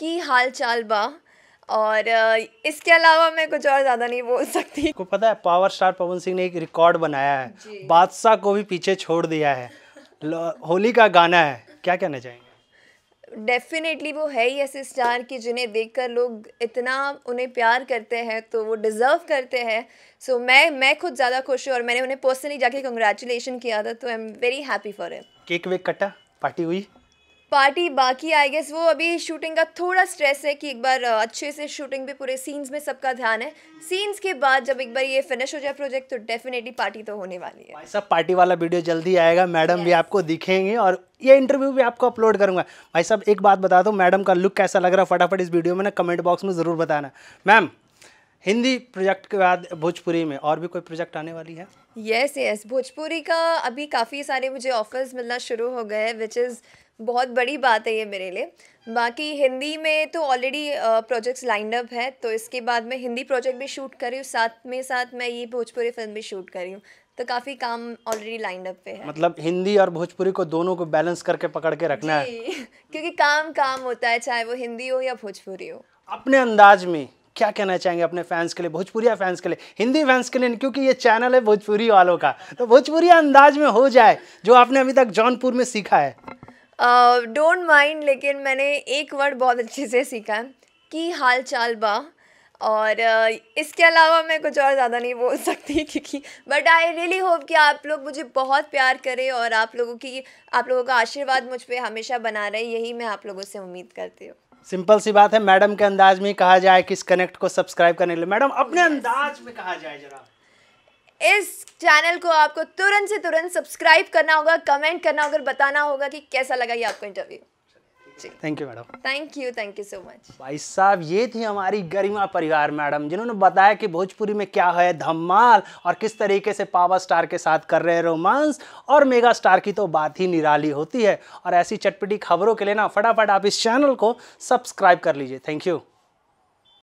की हाल चाल बा और इसके अलावा मैं कुछ और ज़्यादा नहीं बोल सकती को पता है पावर स्टार पवन सिंह ने एक रिकॉर्ड बनाया है बादशाह को भी पीछे छोड़ दिया है होली का गाना है क्या कहना चाहेंगे डेफिनेटली वो है ही ऐसे स्टार कि जिन्हें देखकर लोग इतना उन्हें प्यार करते हैं तो वो डिज़र्व करते हैं सो so, मैं मैं खुद ज़्यादा खुश हूँ और मैंने उन्हें पर्सनली जाके कंग्रेचुलेशन किया था तो I am very happy for it cake वेक कटा पार्टी हुई पार्टी बाकी आई गेस वो अभी शूटिंग का थोड़ा स्ट्रेस है कि एक बार अच्छे से शूटिंग भी पूरे सीन्स में सबका ध्यान है सीन्स के बाद जब एक बार ये फिनिश हो जाए प्रोजेक्ट तो डेफिनेटली पार्टी तो होने वाली है सब पार्टी वाला वीडियो जल्दी आएगा मैडम yes. भी आपको दिखेंगे और ये इंटरव्यू भी आपको अपलोड करूंगा भाई साहब एक बात बता दो मैडम का लुक कैसा लग रहा है फटाफट इस वीडियो में ना कमेंट बॉक्स में ज़रूर बताना मैम हिंदी प्रोजेक्ट के बाद भोजपुरी में और भी कोई प्रोजेक्ट आने वाली है यस यस भोजपुरी का अभी काफ़ी सारे मुझे ऑफर्स मिलना शुरू हो गए हैं विच इज़ बहुत बड़ी बात है ये मेरे लिए बाकी हिंदी में तो ऑलरेडी प्रोजेक्ट्स लाइंड अप है तो इसके बाद मैं हिंदी प्रोजेक्ट भी शूट कर रही हूँ साथ में साथ मैं ये भोजपुरी फिल्म भी शूट कर रही हूँ तो काफ़ी काम ऑलरेडी लाइंड अप पे है मतलब हिंदी और भोजपुरी को दोनों को बैलेंस करके पकड़ के रखना है क्योंकि काम काम होता है चाहे वो हिंदी हो या भोजपुरी हो अपने अंदाज में क्या कहना चाहेंगे अपने फैंस के लिए भोजपुरिया फैंस के लिए हिंदी फैंस के लिए क्योंकि ये चैनल है भोजपुरी वालों का तो भोजपुरिया अंदाज में हो जाए जो आपने अभी तक जौनपुर में सीखा है डोंट uh, माइंड लेकिन मैंने एक वर्ड बहुत अच्छे से सीखा है कि हाल चाल बा और इसके अलावा मैं कुछ और ज़्यादा नहीं बोल सकती क्योंकि बट आई रियली होप कि आप लोग मुझे बहुत प्यार करें और आप लोगों की आप लोगों का आशीर्वाद मुझ पर हमेशा बना रहे यही मैं आप लोगों से उम्मीद करती हूँ सिंपल सी बात है मैडम के अंदाज में कहा जाए कि इस कनेक्ट को सब्सक्राइब करने के लिए मैडम अपने अंदाज में कहा जाए जरा इस चैनल को आपको तुरंत से तुरंत सब्सक्राइब करना होगा कमेंट करना होगा बताना होगा कि कैसा लगा ये आपको इंटरव्यू जी thank you madam thank you thank you so much भाई साहब ये थी हमारी गरिमा परिवार मैडम जिन्होंने बताया कि भोजपुरी में क्या है धमाल और किस तरीके से पावर स्टार के साथ कर रहे हैं रोमांस और मेगा स्टार की तो बात ही निराली होती है और ऐसी चटपटी खबरों के लिए ना फटाफट आप इस चैनल को सब्सक्राइब कर लीजिए थैंक यू